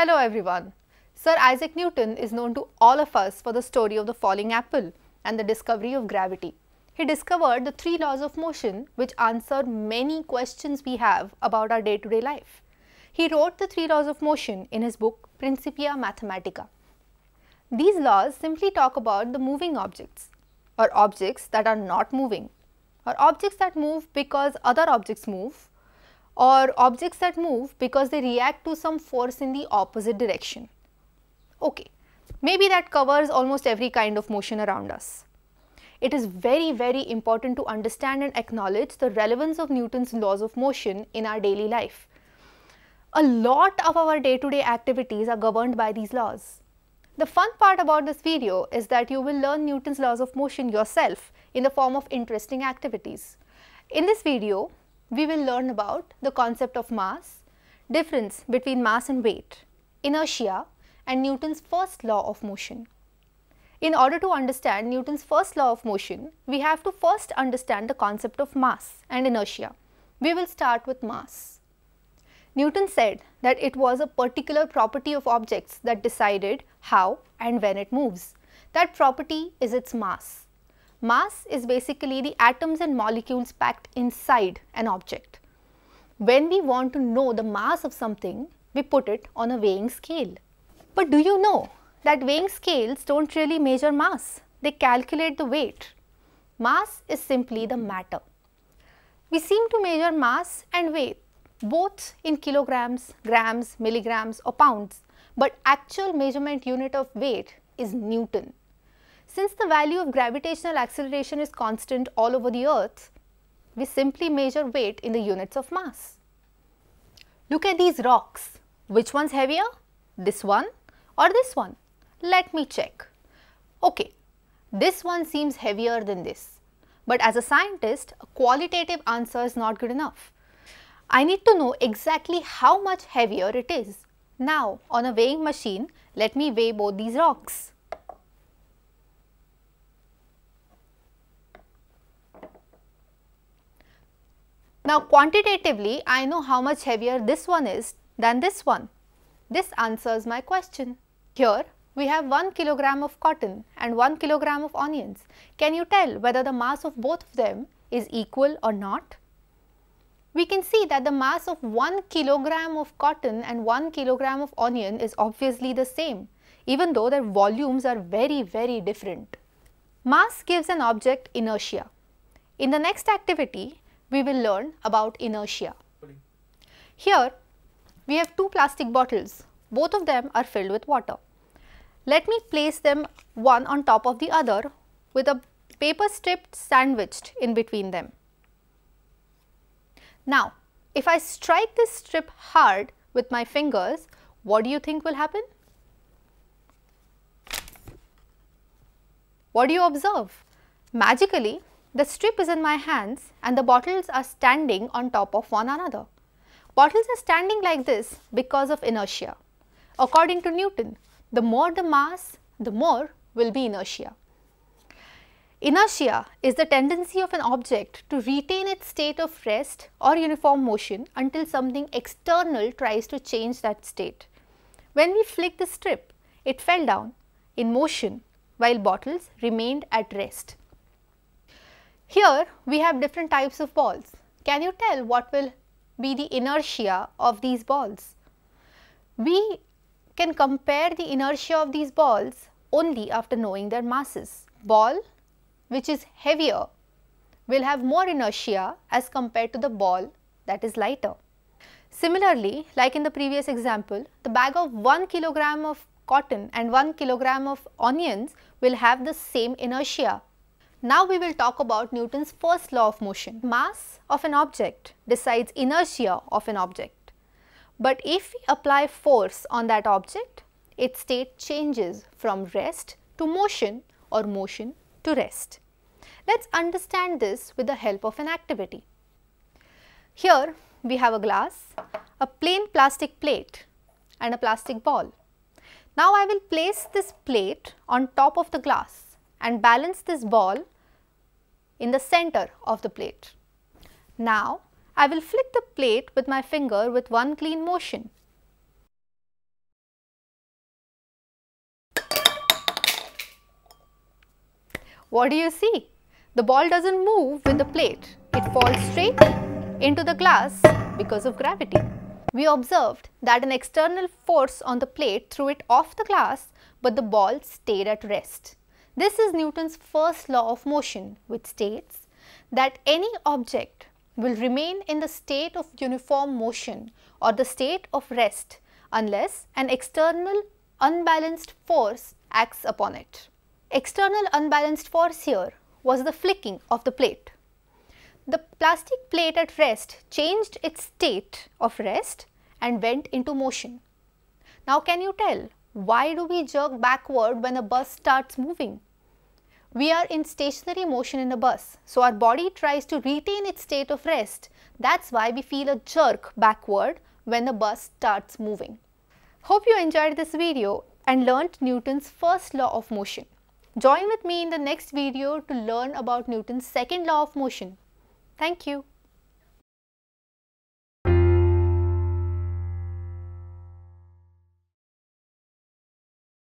Hello everyone. Sir Isaac Newton is known to all of us for the story of the falling apple and the discovery of gravity. He discovered the three laws of motion which answer many questions we have about our day-to-day -day life. He wrote the three laws of motion in his book Principia Mathematica. These laws simply talk about the moving objects or objects that are not moving or objects that move because other objects move or objects that move because they react to some force in the opposite direction. Okay, maybe that covers almost every kind of motion around us. It is very, very important to understand and acknowledge the relevance of Newton's laws of motion in our daily life. A lot of our day-to-day -day activities are governed by these laws. The fun part about this video is that you will learn Newton's laws of motion yourself in the form of interesting activities. In this video, we will learn about the concept of mass, difference between mass and weight, inertia and Newton's first law of motion. In order to understand Newton's first law of motion, we have to first understand the concept of mass and inertia. We will start with mass. Newton said that it was a particular property of objects that decided how and when it moves. That property is its mass. Mass is basically the atoms and molecules packed inside an object. When we want to know the mass of something, we put it on a weighing scale. But do you know that weighing scales don't really measure mass, they calculate the weight. Mass is simply the matter. We seem to measure mass and weight both in kilograms, grams, milligrams or pounds, but actual measurement unit of weight is Newton. Since the value of gravitational acceleration is constant all over the earth, we simply measure weight in the units of mass. Look at these rocks. Which one's heavier? This one or this one? Let me check. Okay, this one seems heavier than this. But as a scientist, a qualitative answer is not good enough. I need to know exactly how much heavier it is. Now, on a weighing machine, let me weigh both these rocks. Now quantitatively I know how much heavier this one is than this one. This answers my question. Here we have 1 kilogram of cotton and 1 kilogram of onions. Can you tell whether the mass of both of them is equal or not? We can see that the mass of 1 kilogram of cotton and 1 kilogram of onion is obviously the same even though their volumes are very very different. Mass gives an object inertia. In the next activity, we will learn about inertia. Here we have two plastic bottles, both of them are filled with water. Let me place them one on top of the other with a paper strip sandwiched in between them. Now, if I strike this strip hard with my fingers, what do you think will happen? What do you observe? Magically, the strip is in my hands and the bottles are standing on top of one another. Bottles are standing like this because of inertia. According to Newton, the more the mass, the more will be inertia. Inertia is the tendency of an object to retain its state of rest or uniform motion until something external tries to change that state. When we flicked the strip, it fell down in motion while bottles remained at rest. Here we have different types of balls. Can you tell what will be the inertia of these balls? We can compare the inertia of these balls only after knowing their masses. Ball which is heavier will have more inertia as compared to the ball that is lighter. Similarly, like in the previous example, the bag of 1 kilogram of cotton and 1 kilogram of onions will have the same inertia now we will talk about Newton's first law of motion. Mass of an object decides inertia of an object. But if we apply force on that object, its state changes from rest to motion or motion to rest. Let's understand this with the help of an activity. Here we have a glass, a plain plastic plate and a plastic ball. Now I will place this plate on top of the glass and balance this ball in the center of the plate. Now, I will flick the plate with my finger with one clean motion. What do you see? The ball doesn't move with the plate. It falls straight into the glass because of gravity. We observed that an external force on the plate threw it off the glass but the ball stayed at rest. This is Newton's first law of motion which states that any object will remain in the state of uniform motion or the state of rest unless an external unbalanced force acts upon it. External unbalanced force here was the flicking of the plate. The plastic plate at rest changed its state of rest and went into motion. Now can you tell why do we jerk backward when a bus starts moving? We are in stationary motion in a bus, so our body tries to retain its state of rest. That's why we feel a jerk backward when the bus starts moving. Hope you enjoyed this video and learnt Newton's first law of motion. Join with me in the next video to learn about Newton's second law of motion. Thank you.